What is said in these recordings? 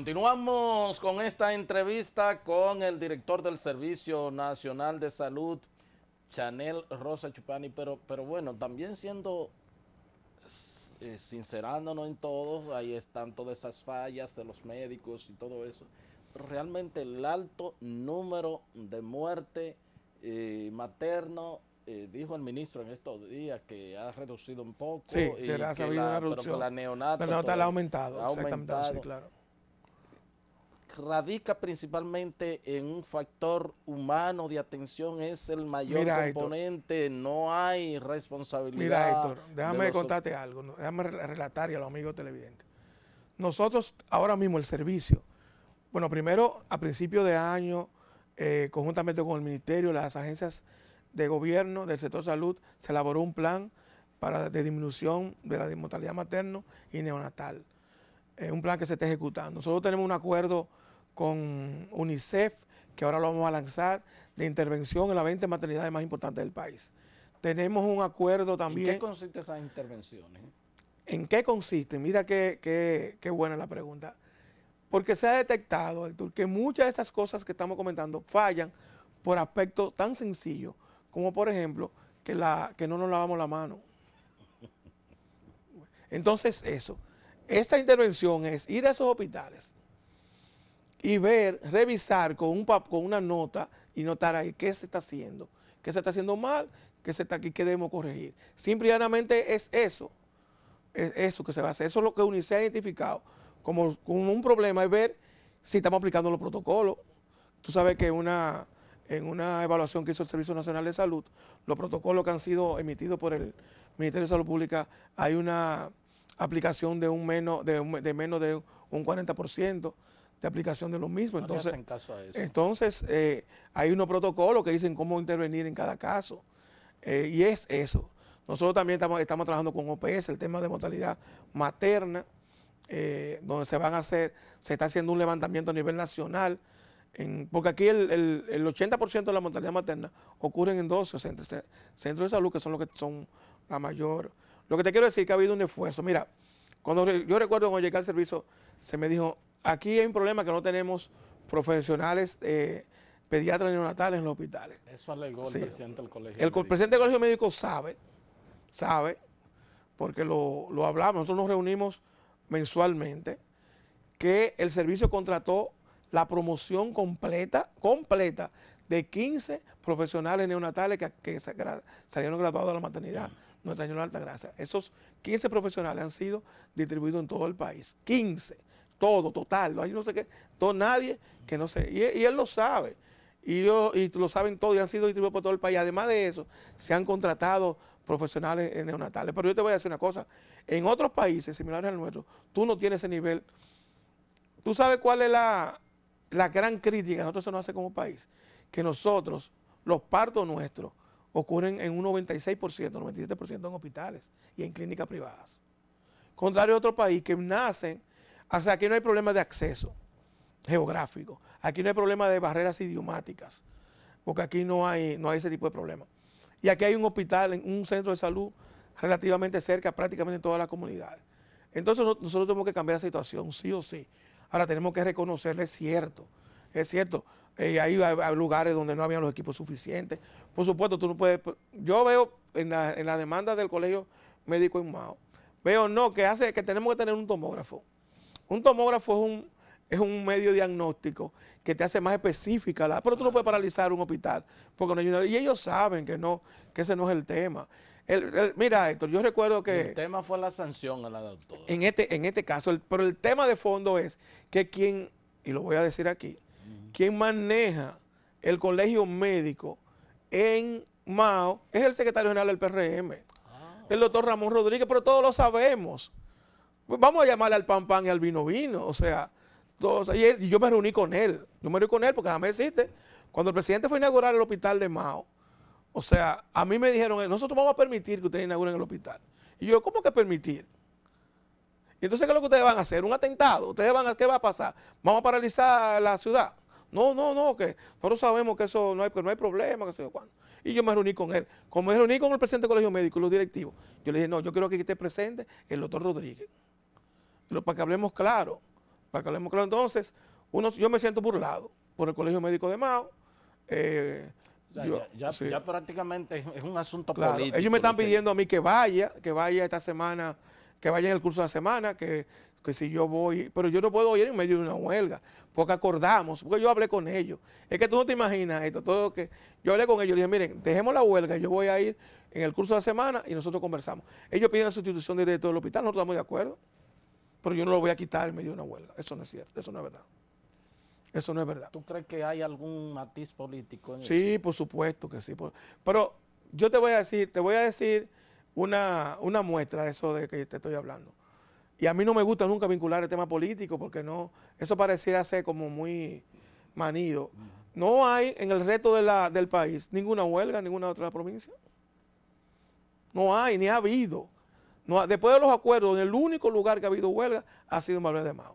Continuamos con esta entrevista con el director del Servicio Nacional de Salud, Chanel Rosa Chupani, pero, pero bueno, también siendo eh, sincerándonos en todo, ahí están todas esas fallas de los médicos y todo eso, realmente el alto número de muerte eh, materno eh, dijo el ministro en estos días que ha reducido un poco. Sí, Pero la neonata, ha aumentado. claro radica principalmente en un factor humano de atención, es el mayor componente, no hay responsabilidad. Mira, Héctor, déjame contarte algo, déjame relatar y a los amigos televidentes. Nosotros ahora mismo el servicio, bueno, primero a principio de año, eh, conjuntamente con el ministerio, las agencias de gobierno del sector salud, se elaboró un plan para, de disminución de la mortalidad materno y neonatal es un plan que se está ejecutando. Nosotros tenemos un acuerdo con UNICEF, que ahora lo vamos a lanzar, de intervención en las 20 maternidades más importantes del país. Tenemos un acuerdo también... ¿En qué consisten esas intervenciones? ¿En qué consiste? Mira qué, qué, qué buena la pregunta. Porque se ha detectado, Héctor, que muchas de esas cosas que estamos comentando fallan por aspectos tan sencillos como, por ejemplo, que, la, que no nos lavamos la mano. Entonces, eso. Esta intervención es ir a esos hospitales y ver, revisar con, un, con una nota y notar ahí qué se está haciendo, qué se está haciendo mal, qué se está aquí, qué debemos corregir. Simplemente es eso, es eso que se va a hacer. Eso es lo que UNICEF ha identificado como, un problema, es ver si estamos aplicando los protocolos. Tú sabes que una, en una evaluación que hizo el Servicio Nacional de Salud, los protocolos que han sido emitidos por el Ministerio de Salud Pública, hay una aplicación de un menos de, un, de menos de un 40% de aplicación de lo mismo. Entonces, entonces eh, hay unos protocolos que dicen cómo intervenir en cada caso. Eh, y es eso. Nosotros también estamos, trabajando con OPS, el tema de mortalidad materna, eh, donde se van a hacer, se está haciendo un levantamiento a nivel nacional, porque aquí el, el, 80% de la mortalidad materna ocurre en 12 centros de salud, que son los que son la mayor lo que te quiero decir es que ha habido un esfuerzo. Mira, cuando yo recuerdo cuando llegué al servicio, se me dijo, aquí hay un problema que no tenemos profesionales eh, pediatras neonatales en los hospitales. Eso alegó el presidente del colegio. El presidente del colegio médico sabe, sabe, porque lo, hablamos, nosotros nos reunimos mensualmente, que el servicio contrató la promoción completa, completa, de 15 profesionales neonatales que, salieron graduados de la maternidad. Nuestra Señora de Gracia. Esos 15 profesionales han sido distribuidos en todo el país. 15, todo, total. No hay no sé qué, todo, nadie que no sé. Y, él lo sabe. Y, yo, lo saben todos y han sido distribuidos por todo el país. Además de eso, se han contratado profesionales en neonatales. Pero yo te voy a decir una cosa. En otros países similares al nuestro, tú no tienes ese nivel. Tú sabes cuál es la, la gran crítica que nosotros se nos hace como país. Que nosotros, los partos nuestros, ocurren en un 96%, 97% en hospitales y en clínicas privadas. Contrario a otros países que nacen, o aquí no hay problema de acceso geográfico, aquí no hay problema de barreras idiomáticas, porque aquí no hay, no hay ese tipo de problema. Y aquí hay un hospital, un centro de salud relativamente cerca, prácticamente en todas las comunidades. Entonces nosotros tenemos que cambiar la situación, sí o sí. Ahora tenemos que reconocerlo, es cierto, es cierto eh, hay, hay, lugares donde no habían los equipos suficientes. Por supuesto, tú no puedes... Pues, yo veo en la, demanda del colegio médico en veo no, que hace que tenemos que tener un tomógrafo. Un tomógrafo es un, es un medio diagnóstico que te hace más específica. pero tú no puedes paralizar un hospital. Porque y ellos saben que no, que ese no es el tema. mira, Héctor, yo recuerdo que... El tema fue la sanción a la doctora. En este, en este caso, pero el tema de fondo es que quien, y lo voy a decir aquí, quien maneja el colegio médico en Mao es el secretario general del PRM, ah. el doctor Ramón Rodríguez, pero todos lo sabemos. vamos a llamarle al pan pan y al vino vino, o sea, y, yo me reuní con él, yo me reuní con él porque jamás existe. Cuando el presidente fue a inaugurar el hospital de Mao, o sea, a mí me dijeron, nosotros vamos a permitir que ustedes inauguren el hospital. Y yo, ¿cómo que permitir? entonces, ¿qué es lo que ustedes van a hacer? ¿Un atentado? ¿Ustedes van a, qué va a pasar? ¿Vamos a paralizar la ciudad? No, no, no, que nosotros sabemos que eso no hay, no hay problema, que sé cuándo. Y yo me reuní con él. Como me reuní con el presidente del Colegio Médico y los directivos, yo le dije, no, yo quiero que esté presente el doctor Rodríguez. Pero para que hablemos claro, para que hablemos claro. Entonces, uno, yo me siento burlado por el Colegio Médico de Mao. Eh, ya, prácticamente es un asunto político. Ellos me están pidiendo a mí que vaya, que vaya esta semana, que vaya en el curso de la semana, que que si yo voy, pero yo no puedo ir en medio de una huelga, porque acordamos, porque yo hablé con ellos. Es que tú no te imaginas esto, todo que yo hablé con ellos, dije, miren, dejemos la huelga, yo voy a ir en el curso de la semana y nosotros conversamos. Ellos piden la sustitución del del hospital, nosotros estamos de acuerdo, pero yo no lo voy a quitar en medio de una huelga. Eso no es cierto, eso no es verdad. Eso no es verdad. ¿Tú crees que hay algún matiz político en Sí, por supuesto que sí. pero yo te voy a decir, te voy a decir una, una muestra de eso de que te estoy hablando. Y a mí no me gusta nunca vincular el tema político porque no, eso pareciera ser como muy manido. No hay en el resto de la, del país ninguna huelga, ninguna otra provincia. No hay, ni ha habido. después de los acuerdos, en el único lugar que ha habido huelga ha sido en Valverde de Mao.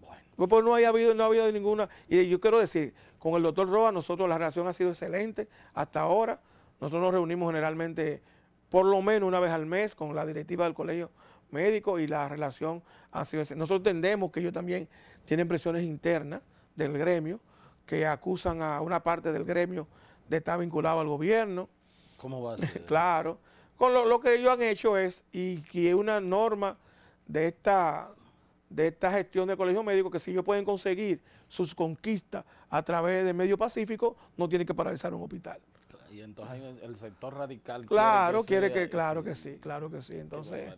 Bueno. Pues no, habido, no ha habido ninguna. Y yo quiero decir, con el doctor Roa, nosotros la relación ha sido excelente hasta ahora. Nosotros nos reunimos generalmente por lo menos una vez al mes con la directiva del colegio médicos y la relación ha sido esa. Nosotros entendemos que ellos también tienen presiones internas del gremio que acusan a una parte del gremio de estar vinculado al gobierno. ¿Cómo va a ser? claro. Con lo, que ellos han hecho es, y que es una norma de esta, de esta gestión del Colegio Médico, que si ellos pueden conseguir sus conquistas a través de medio pacífico, no tienen que paralizar un hospital. Y entonces el sector radical. Claro, quiere que, claro que sí, claro que sí. Entonces.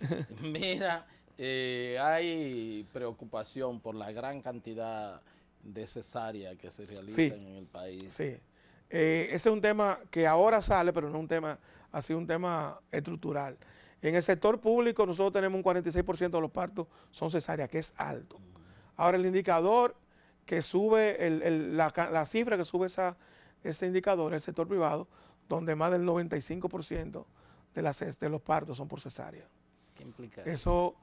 Mira, eh, hay preocupación por la gran cantidad de cesáreas que se realizan en el país. Sí, eh, ese es un tema que ahora sale, pero no un tema, ha sido un tema estructural. En el sector público nosotros tenemos un 46% de los partos son cesáreas, que es alto. Ahora el indicador que sube, la, cifra que sube ese indicador, el sector privado, donde más del 95% de, de los partos son por cesárea eso?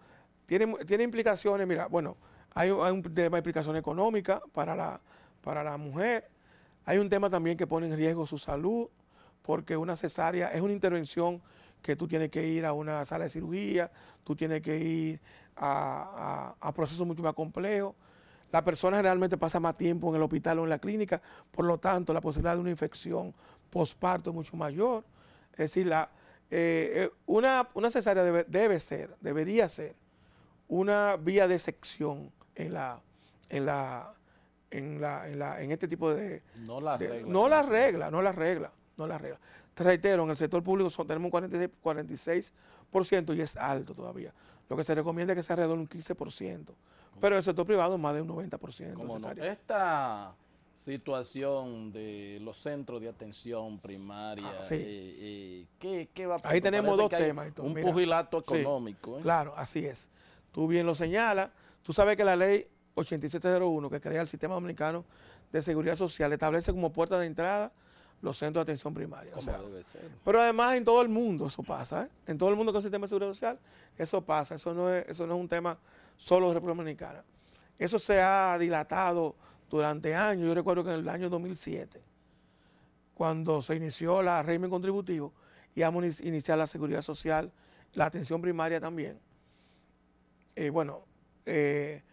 tiene, tiene implicaciones, mira, bueno, hay, hay un tema de implicación económica para la, para la mujer, hay un tema también que pone en riesgo su salud, porque una cesárea es una intervención que tú tienes que ir a una sala de cirugía, tú tienes que ir a, a, procesos mucho más complejos. La persona realmente pasa más tiempo en el hospital o en la clínica, por lo tanto la posibilidad de una infección postparto es mucho mayor. Es decir, la, eh, eh, una, una, cesárea debe, ser, debería ser una vía de sección en la, en la, en la, en, este tipo de. No las reglas. No las regla, no las reglas. Te reitero, en el sector público tenemos un 46%, 46% y es alto todavía. Lo que se recomienda es que sea alrededor de un 15%. Pero en el sector privado más de un 90%. Como no? Esta situación de los centros de atención primaria. Ah, eh, eh, ¿qué, va a pasar? Ahí tenemos dos temas. un pugilato económico. ¿eh? claro, así es. Tú bien lo señalas. Tú sabes que la ley 8701, que crea el sistema dominicano de seguridad social, establece como puerta de entrada los centros de atención primaria. Pero además en todo el mundo eso pasa, en todo el mundo con el sistema de seguridad social eso pasa, eso no es, eso no es un tema solo de República Dominicana. Eso se ha dilatado durante años, yo recuerdo que en el año 2007, cuando se inició la régimen contributivo, íbamos a iniciar la seguridad social, la atención primaria también. y eh, bueno, eh,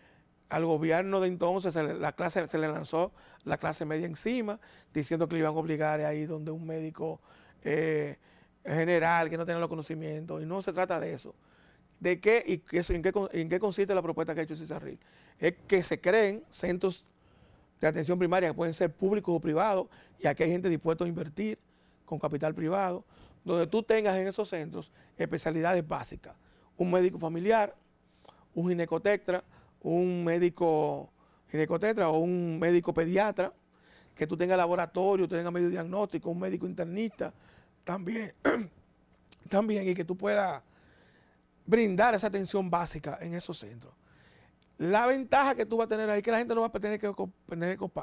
al gobierno de entonces se le, la clase, se le lanzó la clase media encima, diciendo que le iban a obligar ahí donde un médico eh, general que no tenía los conocimientos, y no se trata de eso. ¿De qué y en, qué, consiste la propuesta que ha hecho Cizarril? Es que se creen centros de atención primaria que pueden ser públicos o privados, y aquí hay gente dispuesta a invertir con capital privado, donde tú tengas en esos centros especialidades básicas. Un médico familiar, un ginecotetra, un médico o un médico pediatra, que tú tengas laboratorio, tú tengas medio diagnóstico, un médico internista, también, también, y que tú puedas brindar esa atención básica en esos centros. La ventaja que tú vas a tener ahí es que la gente no va a tener que,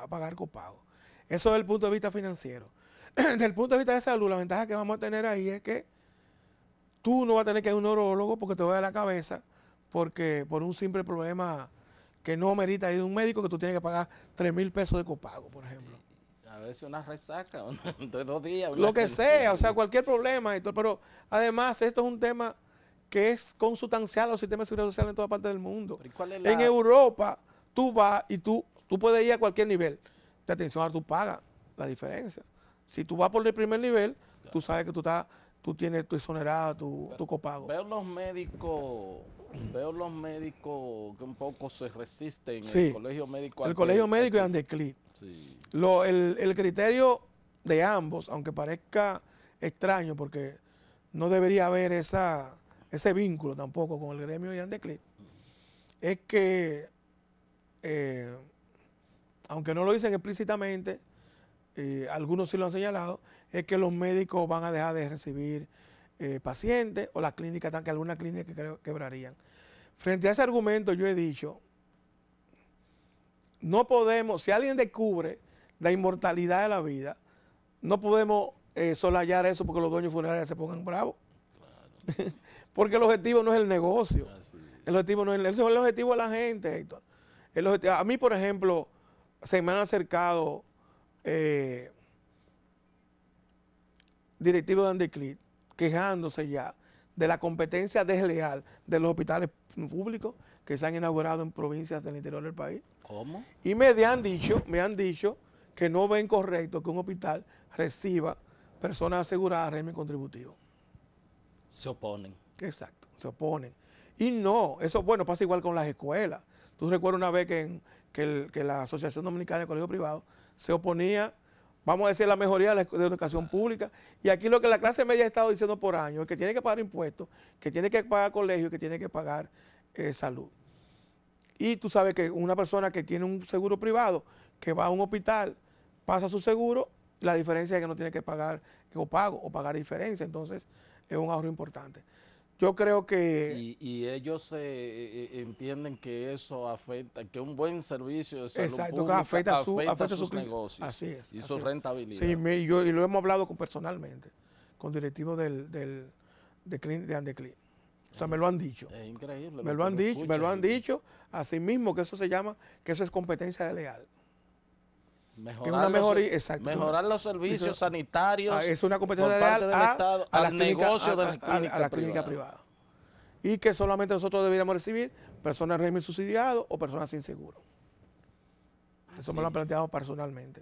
pagar copago. Eso es el punto de vista financiero. desde el punto de vista de salud, la ventaja que vamos a tener ahí es que tú no vas a tener que ir a un neurólogo porque te voy a la cabeza porque por un simple problema que no merita ir a un médico que tú tienes que pagar 3 mil pesos de copago, por ejemplo. A veces una resaca, de dos días. Lo que sea, o sea, cualquier problema. Pero además, esto es un tema que es consustancial al sistema de seguridad social en toda parte del mundo. En Europa, tú vas y tú, tú puedes ir a cualquier nivel. De atención ahora tú pagas la diferencia. Si tú vas por el primer nivel, tú sabes que tú estás, tú tienes tu exonerado, tu, tu copago. Veo los médicos, veo los médicos que un poco se resisten. en El colegio médico. El colegio médico y Andeclit. Sí. el criterio de ambos, aunque parezca extraño, porque no debería haber esa ese vínculo tampoco con el gremio de Andeclip, es que, eh, aunque no lo dicen explícitamente, eh, algunos sí lo han señalado, es que los médicos van a dejar de recibir eh, pacientes o las clínicas, que algunas clínicas que quebrarían. Frente a ese argumento yo he dicho, no podemos, si alguien descubre la inmortalidad de la vida, no podemos eh, solayar eso porque los dueños funerarios se pongan bravos. Claro. Porque el objetivo no es el negocio. El objetivo no es el, el objetivo de la gente, Héctor. El a mí, por ejemplo, se me han acercado eh, directivos de Andeclit quejándose ya de la competencia desleal de los hospitales públicos que se han inaugurado en provincias del interior del país. ¿Cómo? Y me han dicho, me han dicho que no ven correcto que un hospital reciba personas aseguradas a régimen contributivo. Se oponen. Exacto, se oponen. Y no, eso, bueno, pasa igual con las escuelas. Tú recuerdas una vez que, la Asociación Dominicana de Colegios Privados se oponía, vamos a decir, la mejoría de la educación pública. Y aquí lo que la clase media ha estado diciendo por años es que tiene que pagar impuestos, que tiene que pagar colegios, que tiene que pagar eh, salud. Y tú sabes que una persona que tiene un seguro privado, que va a un hospital, pasa su seguro, la diferencia es que no tiene que pagar o pago o pagar diferencia. Entonces, es un ahorro importante. Yo creo que... Y, ellos eh, eh, eh, entienden que eso afecta, que un buen servicio de salud pública afecta, su, sus su, negocios así es, y su rentabilidad. Sí, y lo hemos hablado con, personalmente, con directivos del, del, de, Clean, O sea, me lo han dicho. Es increíble. Me lo, han dicho, me lo han dicho. Así mismo que eso se llama, que eso es competencia legal. Mejorar, los, mejorar los servicios sanitarios ah, es una competencia por del a, Estado a de las clínicas privadas. privada. Y que solamente nosotros deberíamos recibir personas en régimen subsidiado o personas sin seguro. Eso me lo han planteado personalmente.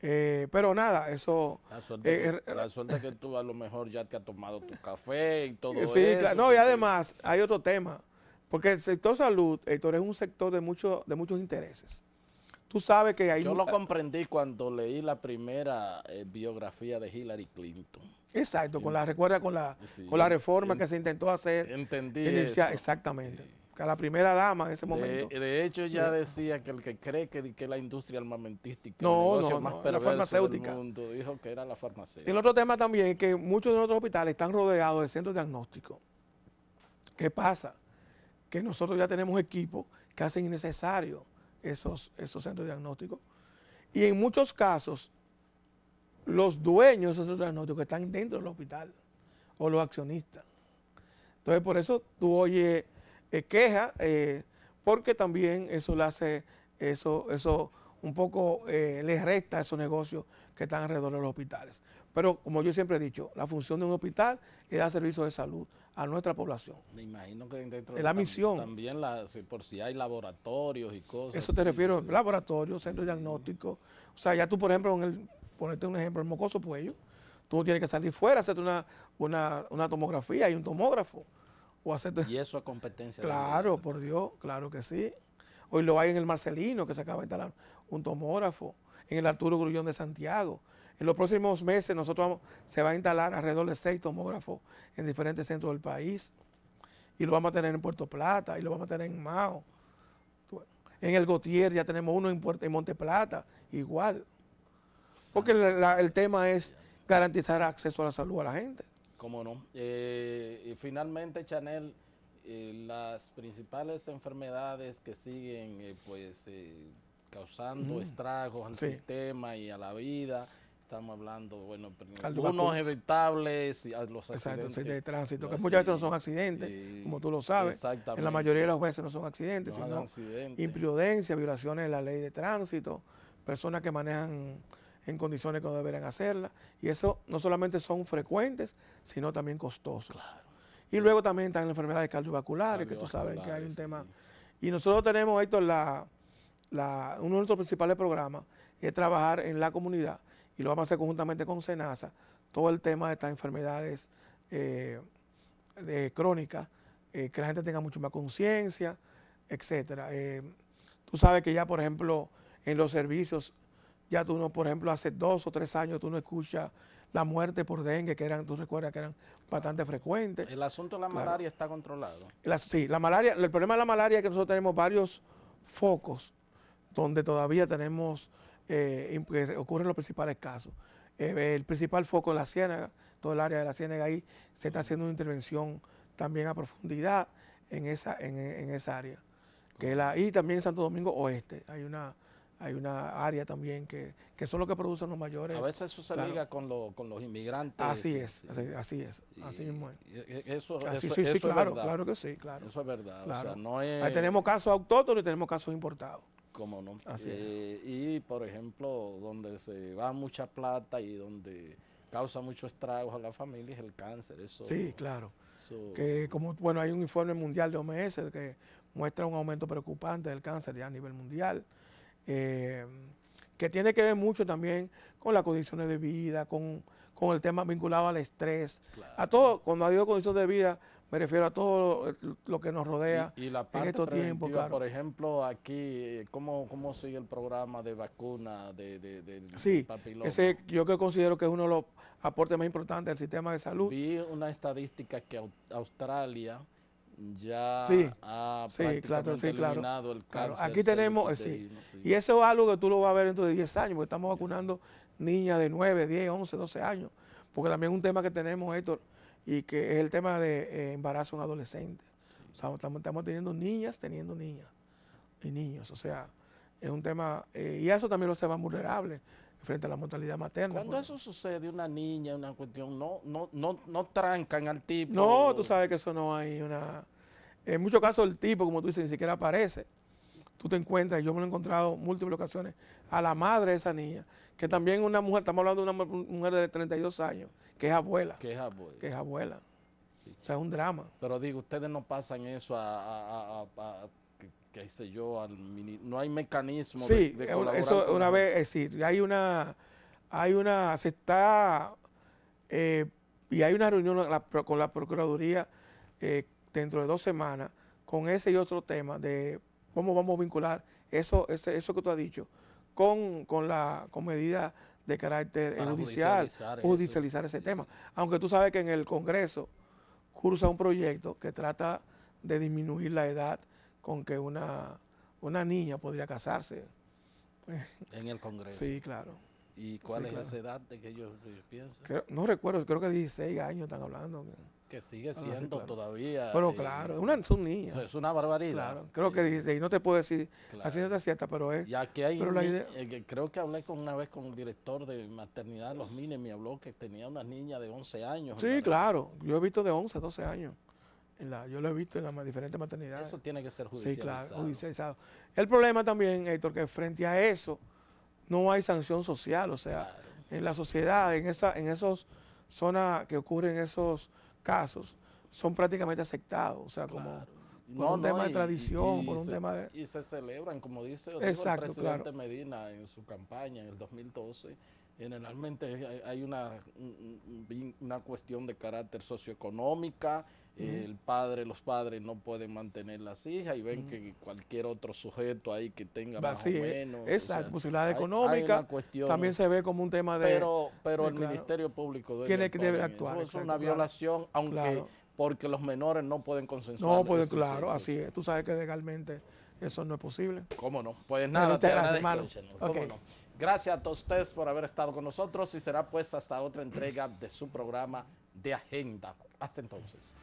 Eh, pero nada, eso... La suerte, es eh, eh, que tú a lo mejor ya te has tomado tu café y todo eso. No, y además hay otro tema. Porque el sector salud, Héctor, es un sector de, mucho, de muchos intereses. Tú sabes que ahí... Yo lo comprendí cuando leí la primera eh, biografía de Hillary Clinton. Exacto, con la, recuerda con la, reforma que se intentó hacer. Entendí Exactamente. Que la primera dama en ese momento. De, hecho, ya eh. decía que el que cree que, que la industria armamentística no, el negocio no, más la farmacéutica. dijo que era la farmacéutica. El otro tema también es que muchos de nuestros hospitales están rodeados de centros diagnósticos. ¿Qué pasa? Que nosotros ya tenemos equipos que hacen innecesario esos, esos centros diagnósticos. Y en muchos casos, los dueños de esos centros diagnósticos están dentro del hospital o los accionistas. Entonces, por eso tú oyes quejas, eh, queja, eh, porque también eso lo hace, eso, eso un poco eh, les resta esos negocios que están alrededor de los hospitales. Pero como yo siempre he dicho, la función de un hospital es dar servicios de salud a nuestra población. Me imagino que dentro de la misión. También la, por si hay laboratorios y cosas. Eso te refiero, laboratorios, centros mm. diagnósticos. O sea, ya tú, por ejemplo, en el, ponerte un ejemplo, el mocoso cuello, tú tienes que salir fuera, hacerte una, tomografía y un tomógrafo. O Y eso es competencia. Claro, por Dios, claro que sí. Hoy lo hay en el Marcelino, que se acaba de instalar un tomógrafo en el Arturo Grullón de Santiago. En los próximos meses nosotros se va a instalar alrededor de seis tomógrafos en diferentes centros del país. Y lo vamos a tener en Puerto Plata, y lo vamos a tener en Mao. En el Gotier ya tenemos uno en, Monte Plata, igual. Porque el tema es garantizar acceso a la salud a la gente. Cómo no. Eh, y finalmente, Chanel, eh, las principales enfermedades que siguen eh, pues causando mm. estragos al sistema y a la vida. Estamos hablando, bueno, algunos evitables, los accidentes. de tránsito, que muchas veces no son accidentes, como tú lo sabes. En la mayoría de las veces no son accidentes, sino imprudencia, violaciones de la ley de tránsito, personas que manejan en condiciones que no deberían hacerla. Y eso no solamente son frecuentes, sino también costosos. Y luego también están las enfermedades cardiovasculares, que tú sabes que hay un tema. Y nosotros tenemos, en la, uno de nuestros principales programas es trabajar en la comunidad y lo vamos a hacer conjuntamente con SENASA, todo el tema de estas enfermedades eh, crónicas, eh, que la gente tenga mucho más conciencia, etcétera. Eh, tú sabes que ya, por ejemplo, en los servicios, ya tú no, por ejemplo, hace dos o tres años tú no escuchas la muerte por dengue, que eran, tú recuerdas que eran bastante frecuentes. El asunto de la malaria está controlado. sí, la malaria, el problema de la malaria es que nosotros tenemos varios focos donde todavía tenemos, eh, ocurren los principales casos. Eh, el principal foco es la ciénaga, todo el área de la ciénaga ahí se está haciendo una intervención también a profundidad en esa, en, esa área. Que la, y también en Santo Domingo Oeste hay una, hay una área también que, son los que producen los mayores. A veces eso se liga con, los inmigrantes. Así es, así, es, así mismo e, e, Eso, es claro, verdad. claro que sí, Eso es verdad. Ahí tenemos casos autóctonos y tenemos casos importados como no? Eh, y por ejemplo, donde se va mucha plata y donde causa mucho estragos a la familia es el cáncer. Eso, sí, claro. que como, bueno, hay un informe mundial de OMS que muestra un aumento preocupante del cáncer ya a nivel mundial, eh, que tiene que ver mucho también con las condiciones de vida, con, con el tema vinculado al estrés, a todo, cuando ha habido condiciones de vida me refiero a todo lo eh, que nos rodea en estos tiempos. Por ejemplo, aquí, eh, ¿cómo, ¿cómo sigue el programa de vacuna de, de, sí, Ese, yo que considero que es uno de los aportes más importantes del sistema de salud. Vi una estadística que Australia ya ha sí, el cáncer. Aquí tenemos, eh, sí. Y eso es algo que tú lo vas a ver dentro de 10 años, porque estamos vacunando niñas de 9, 10, 11, 12 años. Porque también un tema que tenemos, Héctor, y que es el tema de eh, embarazo en adolescentes. estamos, estamos, teniendo niñas teniendo niñas y niños. O sea, es un tema, eh, y eso también lo hace más vulnerable frente a la mortalidad materna. Cuando eso sucede, una niña, una cuestión, no, no, no, no trancan al tipo. No, tú sabes que eso no hay una... En muchos casos el tipo, como tú dices, ni siquiera aparece. Tú te encuentras, yo me lo he encontrado en múltiples ocasiones, a la madre de esa niña que también una mujer, estamos hablando de una mujer de 32 años, que es abuela. Que es abuela. Que es abuela. O sea, es un drama. Pero digo, ustedes no pasan eso a, qué sé yo, al no hay mecanismo sí, de, eso una vez, es decir, hay una, hay una, se está, eh, y hay una reunión con la Procuraduría eh, dentro de dos semanas con ese y otro tema de cómo vamos a vincular eso, ese, eso que tú has dicho con, con, la, con medidas de carácter judicial, judicializar, ese tema. Aunque tú sabes que en el Congreso cursa un proyecto que trata de disminuir la edad con que una, una niña podría casarse. En el Congreso. Sí, claro. ¿Y cuál es la edad de que ellos, piensan? no recuerdo, creo que 16 años están hablando que sigue ah, siendo todavía. Pero claro, es una, son niñas. Es una barbaridad. Claro, creo que dice, no te puedo decir así no cierta, pero es. ya eh, que hay. creo que hablé con una vez con el director de maternidad los Mines, me habló que tenía una niña de 11 años. Sí, claro, yo he visto de 11, 12 años. yo lo he visto en las diferentes maternidades. Eso tiene que ser judicializado. Sí, claro, judicializado. El problema también, Héctor, que frente a eso no hay sanción social, o sea, en la sociedad, en, esa, en esos zonas que ocurren esos casos son prácticamente aceptados, o sea, como por un tema de tradición, por un tema de... Y se celebran, como dice el presidente Medina en su campaña en el 2012, Generalmente hay una, una cuestión de carácter socioeconómica, el padre, los padres no pueden mantener las hijas y ven que cualquier otro sujeto ahí que tenga más o eh, menos. Esa posibilidad económica también se ve como un tema de... Pero, el Ministerio Público debe, actuar, debe es una violación, aunque porque los menores no pueden consensuar. No pues claro, así es. Tú sabes que legalmente eso no es posible. ¿Cómo no? Pues nada, te, Gracias a todos ustedes por haber estado con nosotros y será pues hasta otra entrega de su programa de agenda. Hasta entonces.